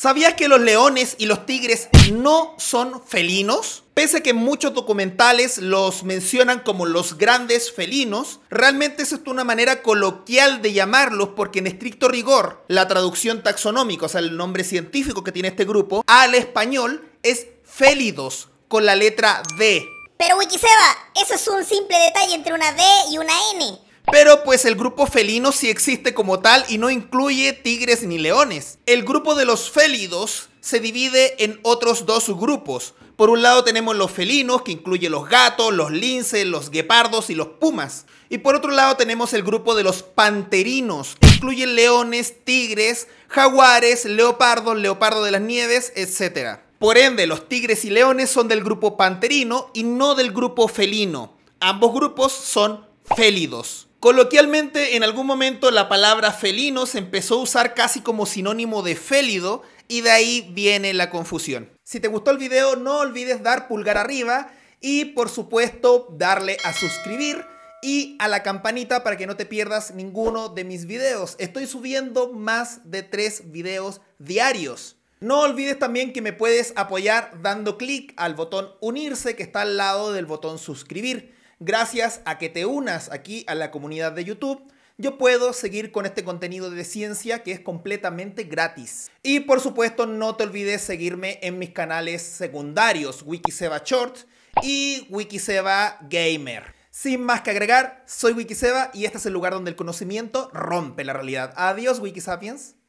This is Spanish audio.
¿Sabías que los leones y los tigres no son felinos? Pese a que en muchos documentales los mencionan como los grandes felinos, realmente es una manera coloquial de llamarlos porque en estricto rigor la traducción taxonómica, o sea, el nombre científico que tiene este grupo, al español es félidos con la letra D. Pero Wikiseba, eso es un simple detalle entre una D y una N. Pero pues el grupo felino sí existe como tal y no incluye tigres ni leones. El grupo de los félidos se divide en otros dos grupos. Por un lado tenemos los felinos, que incluye los gatos, los linces, los guepardos y los pumas. Y por otro lado tenemos el grupo de los panterinos, que incluye leones, tigres, jaguares, leopardos, leopardo de las nieves, etc. Por ende, los tigres y leones son del grupo panterino y no del grupo felino. Ambos grupos son félidos. Coloquialmente, en algún momento la palabra felino se empezó a usar casi como sinónimo de félido y de ahí viene la confusión. Si te gustó el video, no olvides dar pulgar arriba y por supuesto darle a suscribir y a la campanita para que no te pierdas ninguno de mis videos. Estoy subiendo más de tres videos diarios. No olvides también que me puedes apoyar dando clic al botón unirse que está al lado del botón suscribir. Gracias a que te unas aquí a la comunidad de YouTube, yo puedo seguir con este contenido de ciencia que es completamente gratis. Y por supuesto, no te olvides seguirme en mis canales secundarios, Wikiseba Short y Wikiseba Gamer. Sin más que agregar, soy Wikiseba y este es el lugar donde el conocimiento rompe la realidad. Adiós, Wikisapiens.